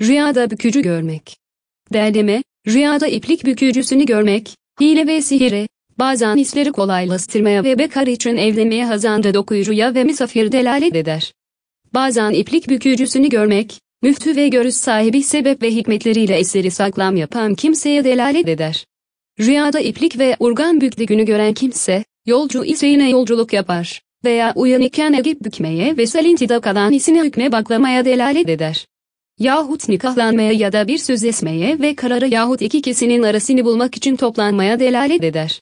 Rüyada bükücü görmek. Derleme, rüyada iplik bükücüsünü görmek, hile ve sihire, bazen hisleri kolaylaştırmaya ve bekar için evlenmeye hazanda dokuyucuya ve misafir delalet eder. Bazen iplik bükücüsünü görmek, müftü ve görüş sahibi sebep ve hikmetleriyle eseri saklam yapan kimseye delalet eder. Rüyada iplik ve urgan büktü günü gören kimse, yolcu ise yine yolculuk yapar veya uyanıkken egip bükmeye ve salintida kalan isine hükme baklamaya delalet eder yahut nikahlanmaya ya da bir söz esmeye ve kararı yahut iki kesinin arasını bulmak için toplanmaya delalet eder.